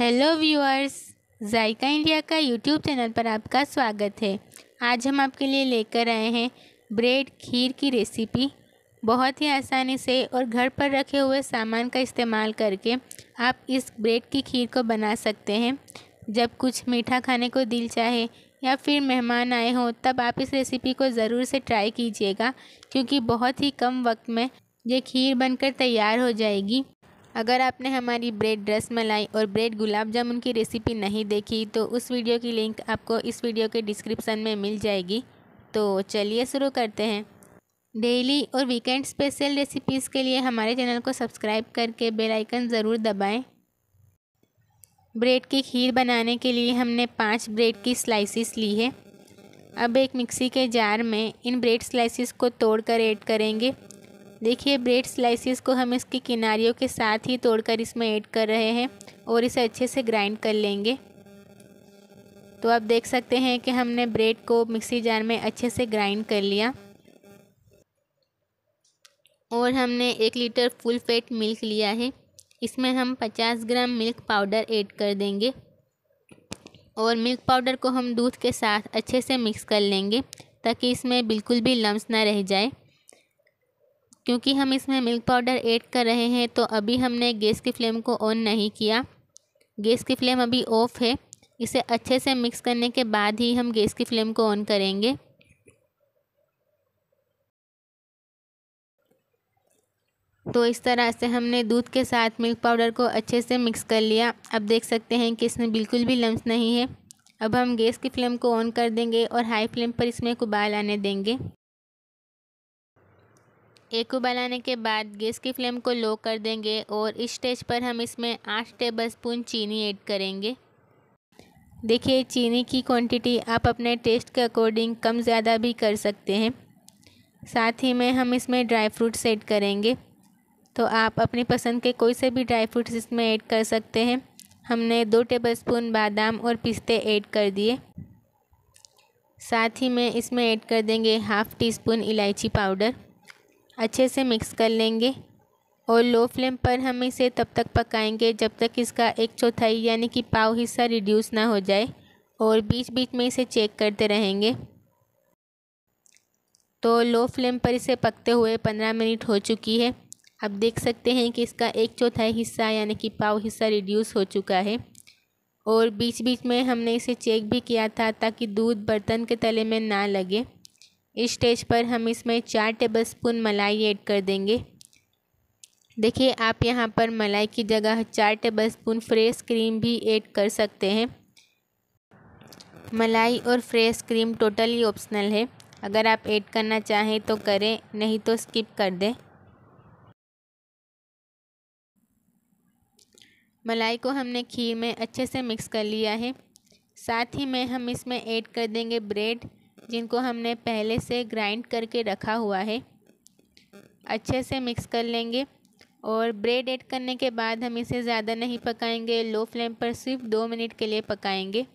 hello viewers Zaika India का YouTube channel पर आपका स्वागत है आज हम आपके लिए लेकर आए हैं ब्रेड खीर की रेसिपी बहुत ही आसानी से और घर पर रखे हुए सामान का इस्तेमाल करके आप इस ब्रेड की खीर को बना सकते हैं जब कुछ मीठा खाने को दिल चाहे या फिर मेहमान आए हों तब आप इस रेसिपी को ज़रूर से ट्राई कीजिएगा क्योंकि बहुत ही कम वक्त में ये खीर बनकर तैयार हो जाएगी अगर आपने हमारी ब्रेड रस मलाई और ब्रेड गुलाब जामुन की रेसिपी नहीं देखी तो उस वीडियो की लिंक आपको इस वीडियो के डिस्क्रिप्शन में मिल जाएगी तो चलिए शुरू करते हैं डेली और वीकेंड स्पेशल रेसिपीज़ के लिए हमारे चैनल को सब्सक्राइब करके बेल आइकन ज़रूर दबाएं ब्रेड की खीर बनाने के लिए हमने पाँच ब्रेड की स्लाइसिस ली है अब एक मिक्सी के जार में इन ब्रेड स्लाइसिस को तोड़कर ऐड करेंगे देखिए ब्रेड स्लाइसिस को हम इसके किनारियों के साथ ही तोड़कर इसमें ऐड कर रहे हैं और इसे अच्छे से ग्राइंड कर लेंगे तो आप देख सकते हैं कि हमने ब्रेड को मिक्सी जार में अच्छे से ग्राइंड कर लिया और हमने एक लीटर फुल फेट मिल्क लिया है इसमें हम 50 ग्राम मिल्क पाउडर ऐड कर देंगे और मिल्क पाउडर को हम दूध के साथ अच्छे से मिक्स कर लेंगे ताकि इसमें बिल्कुल भी लम्स ना रह जाए क्योंकि हम इसमें मिल्क पाउडर ऐड कर रहे हैं तो अभी हमने गैस की फ्लेम को ऑन नहीं किया गैस की फ्लेम अभी ऑफ़ है इसे अच्छे से मिक्स करने के बाद ही हम गैस की फ्लेम को ऑन करेंगे तो इस तरह से हमने दूध के साथ मिल्क पाउडर को अच्छे से मिक्स कर लिया अब देख सकते हैं कि इसमें बिल्कुल भी लम्स नहीं है अब हम गैस की फ्लेम को ऑन कर देंगे और हाई फ्लेम पर इसमें उबाल आने देंगे एक उबलाने के बाद गैस की फ्लेम को लो कर देंगे और इस स्टेज पर हम इसमें आठ टेबल स्पून चीनी ऐड करेंगे देखिए चीनी की क्वांटिटी आप अपने टेस्ट के अकॉर्डिंग कम ज़्यादा भी कर सकते हैं साथ ही में हम इसमें ड्राई फ्रूट्स ऐड करेंगे तो आप अपनी पसंद के कोई से भी ड्राई फ्रूट्स इसमें ऐड कर सकते हैं हमने दो टेबलस्पून बादाम और पिस्ते ऐड कर दिए साथ ही में इसमें ऐड कर देंगे हाफ़ टी स्पून इलायची पाउडर अच्छे से मिक्स कर लेंगे और लो फ्लेम पर हम इसे तब तक पकाएंगे जब तक इसका एक चौथाई यानी कि पाव हिस्सा रिड्यूस ना हो जाए और बीच बीच में इसे चेक करते रहेंगे तो लो फ्लेम पर इसे पकते हुए पंद्रह मिनट हो चुकी है अब देख सकते हैं कि इसका एक चौथाई हिस्सा यानी कि पाव हिस्सा रिड्यूस हो चुका है और बीच बीच में हमने इसे चेक भी किया था ताकि दूध बर्तन के तले में ना लगे इस स्टेज पर हम इसमें चार टेबल स्पून मलाई ऐड कर देंगे देखिए आप यहाँ पर मलाई की जगह चार टेबल स्पून फ्रेश क्रीम भी ऐड कर सकते हैं मलाई और फ्रेश क्रीम टोटली ऑप्शनल है अगर आप ऐड करना चाहें तो करें नहीं तो स्किप कर दें मलाई को हमने खीर में अच्छे से मिक्स कर लिया है साथ ही में हम इसमें ऐड कर देंगे ब्रेड जिनको हमने पहले से ग्राइंड करके रखा हुआ है अच्छे से मिक्स कर लेंगे और ब्रेड ऐड करने के बाद हम इसे ज़्यादा नहीं पकाएंगे लो फ्लेम पर सिर्फ दो मिनट के लिए पकाएंगे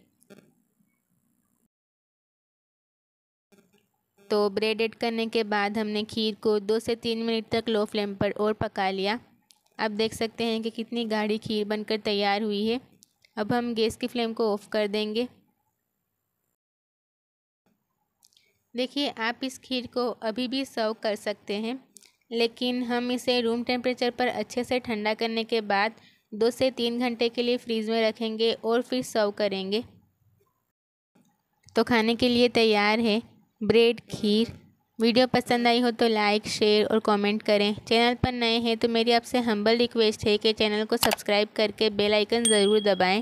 तो ब्रेड ऐड करने के बाद हमने खीर को दो से तीन मिनट तक लो फ्लेम पर और पका लिया अब देख सकते हैं कि कितनी गाढ़ी खीर बनकर तैयार हुई है अब हम गैस की फ्लेम को ऑफ़ कर देंगे देखिए आप इस खीर को अभी भी सर्व कर सकते हैं लेकिन हम इसे रूम टेम्परेचर पर अच्छे से ठंडा करने के बाद दो से तीन घंटे के लिए फ्रीज में रखेंगे और फिर सर्व करेंगे तो खाने के लिए तैयार है ब्रेड खीर वीडियो पसंद आई हो तो लाइक शेयर और कमेंट करें चैनल पर नए हैं तो मेरी आपसे हम्बल रिक्वेस्ट है कि चैनल को सब्सक्राइब करके बेल आइकन ज़रूर दबाएं